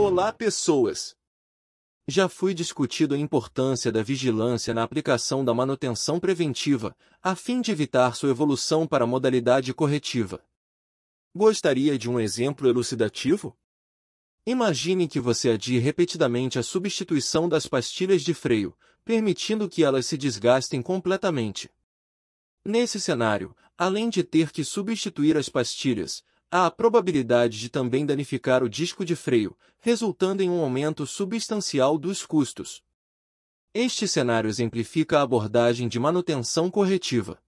Olá, pessoas! Já foi discutido a importância da vigilância na aplicação da manutenção preventiva, a fim de evitar sua evolução para a modalidade corretiva. Gostaria de um exemplo elucidativo? Imagine que você adie repetidamente a substituição das pastilhas de freio, permitindo que elas se desgastem completamente. Nesse cenário, além de ter que substituir as pastilhas, há a probabilidade de também danificar o disco de freio, resultando em um aumento substancial dos custos. Este cenário exemplifica a abordagem de manutenção corretiva.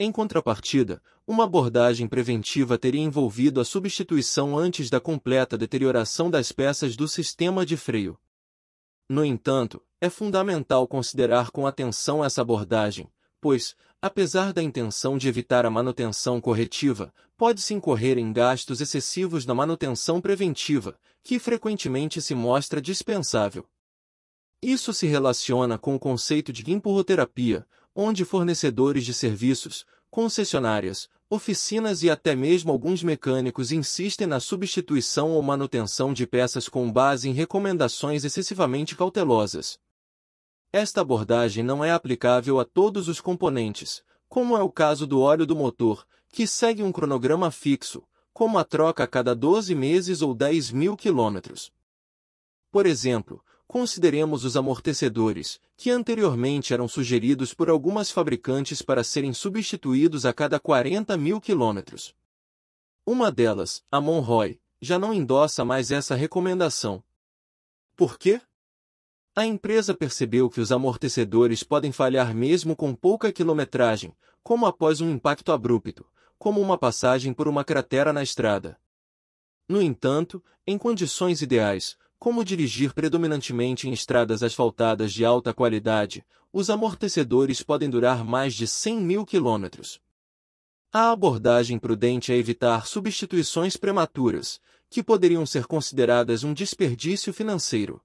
Em contrapartida, uma abordagem preventiva teria envolvido a substituição antes da completa deterioração das peças do sistema de freio. No entanto, é fundamental considerar com atenção essa abordagem, pois, apesar da intenção de evitar a manutenção corretiva, pode-se incorrer em gastos excessivos na manutenção preventiva, que frequentemente se mostra dispensável. Isso se relaciona com o conceito de empurroterapia, onde fornecedores de serviços, concessionárias, oficinas e até mesmo alguns mecânicos insistem na substituição ou manutenção de peças com base em recomendações excessivamente cautelosas, esta abordagem não é aplicável a todos os componentes, como é o caso do óleo do motor, que segue um cronograma fixo, como a troca a cada 12 meses ou 10 mil quilômetros. Por exemplo, consideremos os amortecedores, que anteriormente eram sugeridos por algumas fabricantes para serem substituídos a cada 40 mil quilômetros. Uma delas, a Monroy, já não endossa mais essa recomendação. Por quê? A empresa percebeu que os amortecedores podem falhar mesmo com pouca quilometragem, como após um impacto abrupto, como uma passagem por uma cratera na estrada. No entanto, em condições ideais, como dirigir predominantemente em estradas asfaltadas de alta qualidade, os amortecedores podem durar mais de 100 mil quilômetros. A abordagem prudente é evitar substituições prematuras, que poderiam ser consideradas um desperdício financeiro.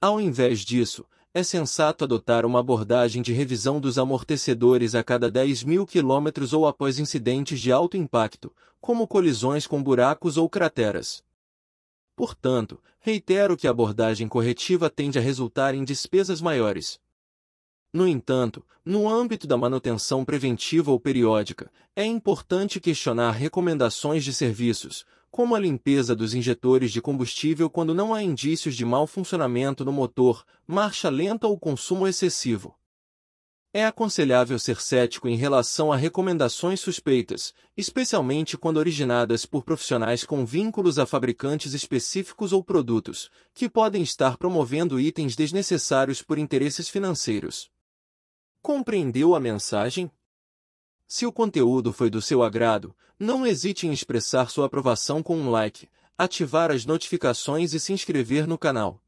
Ao invés disso, é sensato adotar uma abordagem de revisão dos amortecedores a cada 10 mil quilômetros ou após incidentes de alto impacto, como colisões com buracos ou crateras. Portanto, reitero que a abordagem corretiva tende a resultar em despesas maiores. No entanto, no âmbito da manutenção preventiva ou periódica, é importante questionar recomendações de serviços, como a limpeza dos injetores de combustível quando não há indícios de mau funcionamento no motor, marcha lenta ou consumo excessivo. É aconselhável ser cético em relação a recomendações suspeitas, especialmente quando originadas por profissionais com vínculos a fabricantes específicos ou produtos, que podem estar promovendo itens desnecessários por interesses financeiros. Compreendeu a mensagem? Se o conteúdo foi do seu agrado, não hesite em expressar sua aprovação com um like, ativar as notificações e se inscrever no canal.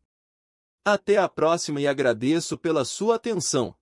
Até a próxima e agradeço pela sua atenção.